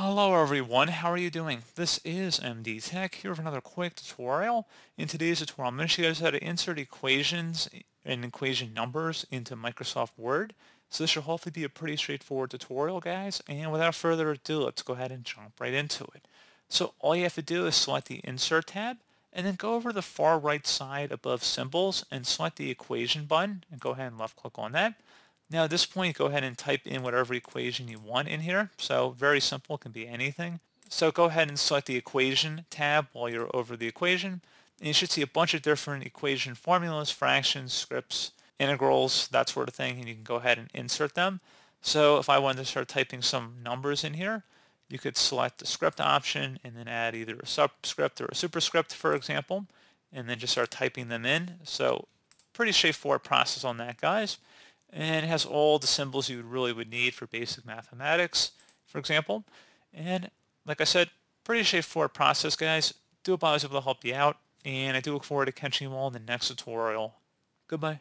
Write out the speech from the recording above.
Hello everyone, how are you doing? This is MD Tech here with another quick tutorial. In today's tutorial, I'm going to show you guys how to insert equations and equation numbers into Microsoft Word. So this should hopefully be a pretty straightforward tutorial, guys. And without further ado, let's go ahead and jump right into it. So all you have to do is select the Insert tab, and then go over to the far right side above Symbols and select the Equation button, and go ahead and left-click on that. Now at this point, go ahead and type in whatever equation you want in here. So very simple, it can be anything. So go ahead and select the equation tab while you're over the equation. And you should see a bunch of different equation formulas, fractions, scripts, integrals, that sort of thing, and you can go ahead and insert them. So if I wanted to start typing some numbers in here, you could select the script option and then add either a subscript or a superscript, for example, and then just start typing them in. So pretty straightforward process on that, guys and it has all the symbols you really would need for basic mathematics, for example. And like I said, pretty straightforward process, guys. Do hope I was able to help you out, and I do look forward to catching you all in the next tutorial. Goodbye.